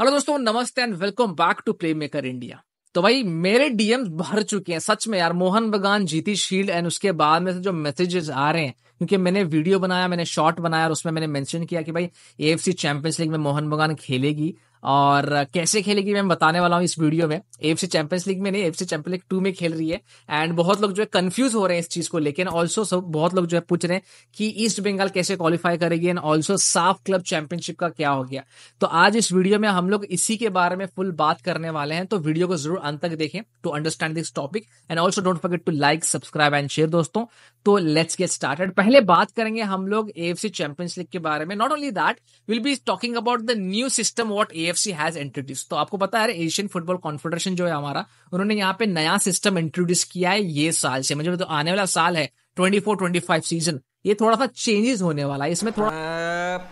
Hello दोस्तों नमस्ते and welcome back to play maker India तो भाई मेरे डीएम भर चुके हैं सच में यार मोहन बगान जीती शील्ड एंड उसके बाद में से जो मैसेजेस आ रहे हैं क्योंकि मैंने वीडियो बनाया मैंने शॉर्ट बनाया और उसमें मैंने मेंशन किया कि भाई सी चैंपियंस लीग में मोहन बगान खेलेगी और कैसे खेलेगी मैं बताने वाला हूँ इस वीडियो में एफ सी चैंपियंस लीग में नहीं F C champion league two में खेल रही है एंड बहुत लोग जो है कंफ्यूज हो रहे हैं इस चीज को लेकिन ऑल्सो सब बहुत लोग जो है पूछ रहे हैं कि ईस्ट बंगाल कैसे क्वालिफाई करेगी and also SAFF club championship का क्या हो गया तो आज इस वीडियो में हम लोग इसी के बारे में फुल बात करने वाले हैं तो वीडियो को जरूर अंत तक देखें to understand this topic and also don't forget to like subscribe and share दोस्तों तो लेट्स गेट स्टार्टेड पहले बात करेंगे हम लोग एफ सी चैंपियंस लीग के बारे में not only that will be talking about the new system what A F has introduce तो आपको पता है एशियन फुटबॉल कॉन्फेडरेशन जो है हमारा उन्होंने यहाँ पे नया सिस्टम इंट्रोड्यूस किया है ये साल से मुझे तो आने वाला साल है twenty four twenty five season ये थोड़ा सा चेंजेस होने वाला है इसमें थोड़ा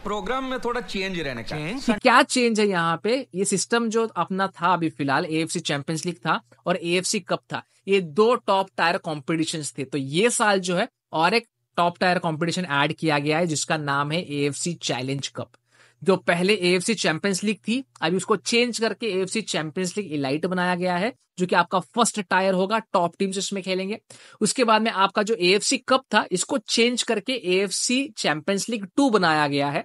प्रोग्राम में थोड़ा चेंज रहने का चेंज? तो क्या चेंज है यहाँ पे ये सिस्टम जो अपना था अभी फिलहाल ए एफ चैंपियंस लीग था और ए कप था ये दो टॉप टायर कॉम्पिटिशन थे तो ये साल जो है और एक टॉप टायर कॉम्पिटिशन एड किया गया है जिसका नाम है ए चैलेंज कप जो पहले एएफसी चैंपियंस लीग थी अभी उसको चेंज करके एएफसी चैंपियंस लीग इलाइट बनाया गया है जो कि आपका फर्स्ट टायर होगा टॉप टीम्स इसमें खेलेंगे उसके बाद में आपका जो एएफसी कप था इसको चेंज करके एएफसी चैंपियंस लीग टू बनाया गया है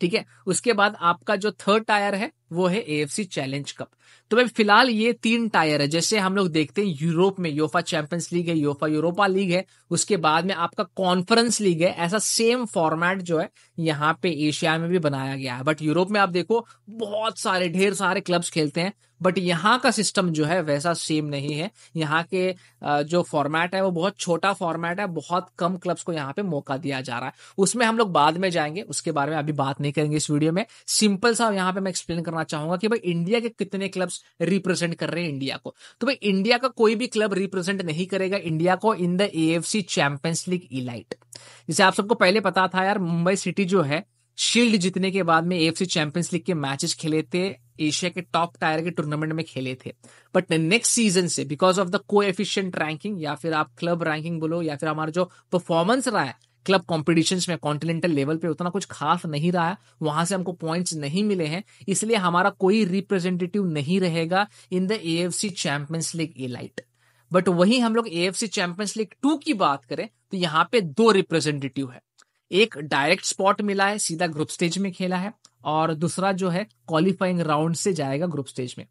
ठीक है उसके बाद आपका जो थर्ड टायर है वो है सी चैलेंज कप तो भाई फिलहाल ये तीन टायर है जैसे हम लोग देखते हैं यूरोप में योफा चैंपियंस लीग है योफा यूरोपा लीग है उसके बाद में आपका कॉन्फ्रेंस लीग है ऐसा सेम फॉर्मेट जो है यहाँ पे एशिया में भी बनाया गया है बट यूरोप में आप देखो बहुत सारे ढेर सारे क्लब्स खेलते हैं बट यहाँ का सिस्टम जो है वैसा सेम नहीं है यहाँ के जो फॉर्मेट है वो बहुत छोटा फॉर्मेट है बहुत कम क्लब्स को यहाँ पे मौका दिया जा रहा है उसमें हम लोग बाद में जाएंगे उसके बारे में अभी बात नहीं करेंगे इस वीडियो में सिंपल सा यहाँ पे मैं एक्सप्लेन करना करना चाहूंगा कि भाई इंडिया के कितने क्लब्स रिप्रेजेंट कर रहे हैं इंडिया को तो भाई इंडिया का कोई भी क्लब रिप्रेजेंट नहीं करेगा इंडिया को in the AFC champions league elite जिसे आप सबको पहले पता था यार मुंबई सिटी जो है शील्ड जीतने के बाद में एएफसी चैंपियंस लीग के मैचेस खेले थे एशिया के टॉप टायर के टूर्नामेंट में खेले थे बट नेक्स्ट सीजन से बिकॉज ऑफ द को रैंकिंग या फिर आप क्लब रैंकिंग बोलो या फिर हमारा जो परफॉर्मेंस रहा है क्लब कॉम्पिटिशन में कॉन्टिनेंटल लेवल पे उतना कुछ खास नहीं रहा है वहां से हमको पॉइंट्स नहीं मिले हैं इसलिए हमारा कोई रिप्रेजेंटेटिव नहीं रहेगा in the A F C champions league elite but वही हम लोग A F C champions league two की बात करें तो यहाँ पे दो रिप्रेजेंटेटिव है एक डायरेक्ट स्पॉट मिला है सीधा ग्रुप स्टेज में खेला है और दूसरा जो है क्वालिफाइंग राउंड से जाएगा ग्रुप स्टेज में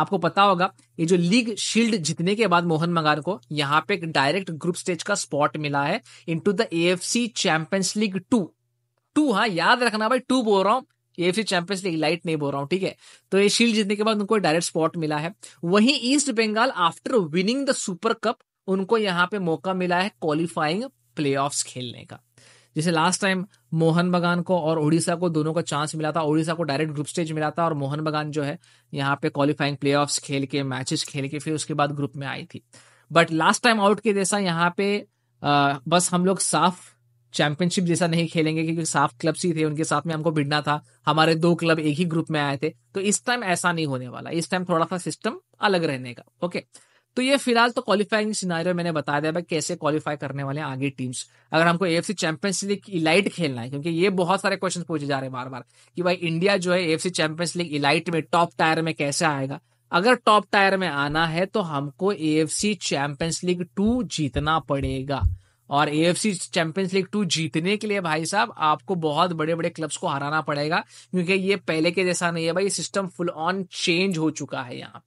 आपको पता होगा ये जो लीग शील्ड जीतने के बाद मोहन मगान को यहाँ पे डायरेक्ट ग्रुप स्टेज का स्पॉट मिला है into the AFC champions league two two हाँ याद रखना भाई टू बोल रहा हूँ एएफसी चैंपियंस लीग लाइट नहीं बोल रहा हूँ ठीक है तो ये शील्ड जीतने के बाद उनको डायरेक्ट स्पॉट मिला है वहीं East Bengal after winning the super cup उनको यहाँ पे मौका मिला है क्वालिफाइंग प्लेऑफ्स खेलने का जैसे लास्ट टाइम मोहन बगान को और उड़ीसा को दोनों को चांस मिला था उड़ीसा को डायरेक्ट ग्रुप स्टेज मिला था और मोहन बगान जो है यहाँ पे क्वालिफाइंग प्ले खेल के मैचेस खेल के फिर उसके बाद ग्रुप में आई थी बट लास्ट टाइम आउट के जैसा यहाँ पे आ, बस हम लोग साफ चैंपियनशिप जैसा नहीं खेलेंगे क्योंकि साफ क्लब्स ही थे उनके साथ में हमको भिड़ना था हमारे दो क्लब एक ही ग्रुप में आए थे तो इस टाइम ऐसा नहीं होने वाला इस टाइम थोड़ा सा सिस्टम अलग रहने का ओके okay? तो ये फिलहाल तो क्वालिफाइंग सिनारियो मैंने बता दिया भाई कैसे क्वालिफाई करने वाले हैं आगे टीम्स अगर हमको F C champions league elite खेलना है क्योंकि ये बहुत सारे क्वेश्चन पूछे जा रहे हैं बार बार कि भाई इंडिया जो है F C champions league elite में टॉप टायर में कैसे आएगा अगर टॉप टायर में आना है तो हमको A F C champions league two जीतना पड़ेगा और A F C champions league two जीतने के लिए भाई साहब आपको बहुत बड़े बड़े क्लब्स को हराना पड़ेगा क्योंकि ये पहले के जैसा नहीं है भाई सिस्टम फुल ऑन चेंज हो चुका है यहाँ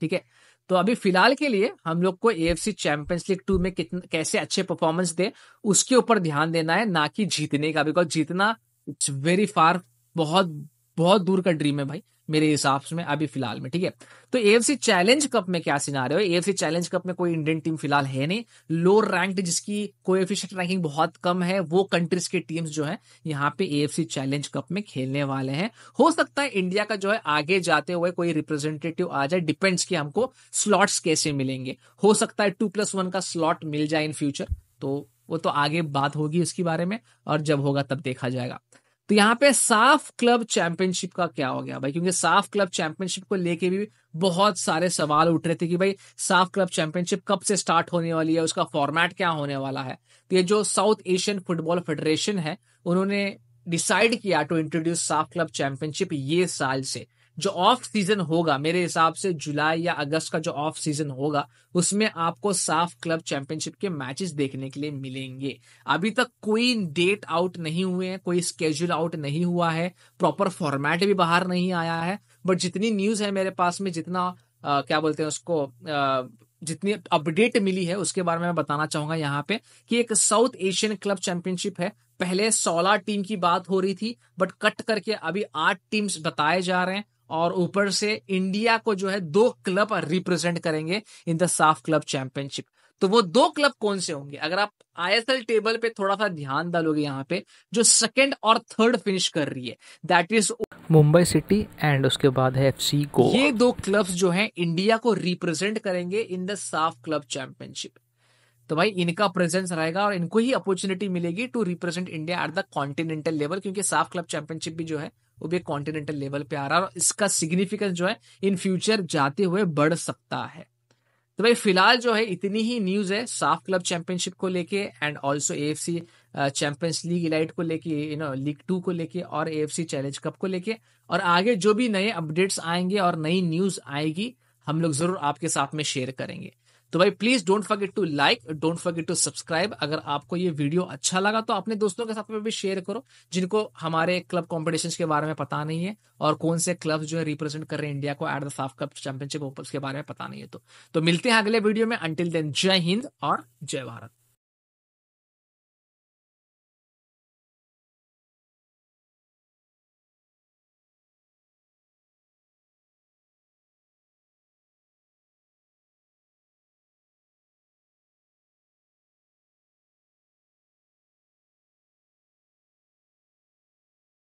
ठीक है तो अभी फिलहाल के लिए हम लोग को A F C champions league two में कितने कैसे अच्छे परफॉर्मेंस दे उसके ऊपर ध्यान देना है ना कि जीतने का बिकॉज जीतना इट्स वेरी फार बहुत बहुत दूर का ड्रीम है भाई मेरे हिसाब से अभी फिलहाल में ठीक है तो एएफसी चैलेंज कप में क्या हो एफ एएफसी चैलेंज कप में कोई इंडियन टीम फिलहाल है नहीं लोअर रैंक्ड जिसकी कोएफिशिएंट रैंकिंग बहुत कम है वो कंट्रीज के टीम्स जो है यहाँ पे एएफसी चैलेंज कप में खेलने वाले हैं हो सकता है इंडिया का जो है आगे जाते हुए कोई रिप्रेजेंटेटिव आ जाए डिपेंड्स की हमको स्लॉट्स कैसे मिलेंगे हो सकता है टू प्लस वन का स्लॉट मिल जाए इन फ्यूचर तो वो तो आगे बात होगी इसके बारे में और जब होगा तब देखा जाएगा तो यहाँ पे साफ क्लब चैंपियनशिप का क्या हो गया भाई क्योंकि साफ क्लब चैंपियनशिप को लेके भी बहुत सारे सवाल उठ रहे थे कि भाई साफ क्लब चैंपियनशिप कब से स्टार्ट होने वाली है उसका फॉर्मेट क्या होने वाला है तो ये जो साउथ एशियन फुटबॉल फेडरेशन है उन्होंने डिसाइड किया to introduce SAFF club championship ये साल से जो ऑफ सीजन होगा मेरे हिसाब से जुलाई या अगस्त का जो ऑफ सीजन होगा उसमें आपको साफ क्लब चैंपियनशिप के मैचेस देखने के लिए मिलेंगे अभी तक कोई डेट आउट नहीं हुए हैं कोई स्केड्यूल आउट नहीं हुआ है प्रॉपर फॉर्मेट भी बाहर नहीं आया है बट जितनी न्यूज है मेरे पास में जितना आ, क्या बोलते हैं उसको आ, जितनी अपडेट मिली है उसके बारे में मैं बताना चाहूंगा यहाँ पे कि एक साउथ एशियन क्लब चैंपियनशिप है पहले सोलह टीम की बात हो रही थी बट कट करके अभी आठ टीम्स बताए जा रहे हैं और ऊपर से इंडिया को जो है दो क्लब रिप्रेजेंट करेंगे in the SAFF club championship तो वो दो क्लब कौन से होंगे अगर आप आईएसएल टेबल पे थोड़ा सा ध्यान डालोगे यहाँ पे जो सेकंड और थर्ड फिनिश कर रही है that is Mumbai city and उसके बाद है एफसी को ये दो क्लब्स जो हैं इंडिया को रिप्रेजेंट करेंगे in the SAFF club championship तो भाई इनका प्रेजेंस रहेगा और इनको ही अपॉर्चुनिटी मिलेगी to represent India at the continental level क्योंकि साफ क्लब चैंपियनशिप भी जो है वो भी कॉन्टिनेंटल लेवल पे आ रहा है और इसका सिग्निफिकेंस जो है इन फ्यूचर जाते हुए बढ़ सकता है तो भाई फिलहाल जो है इतनी ही न्यूज है साफ क्लब चैंपियनशिप को लेके and also A F C champions league elite को लेके यू नो लीग टू को लेके और A F C challenge cup को लेके और आगे जो भी नए अपडेट्स आएंगे और नई न्यूज आएगी हम लोग जरूर आपके साथ में शेयर करेंगे तो भाई please don't forget to like don't forget to subscribe अगर आपको ये वीडियो अच्छा लगा तो अपने दोस्तों के साथ में भी शेयर करो जिनको हमारे क्लब कॉम्पिटिशन के बारे में पता नहीं है और कौन से क्लब जो है रिप्रेजेंट कर रहे हैं इंडिया को at the SAFF cup championship के बारे में पता नहीं है तो, तो मिलते हैं अगले वीडियो में अंटिल देन जय हिंद और जय भारत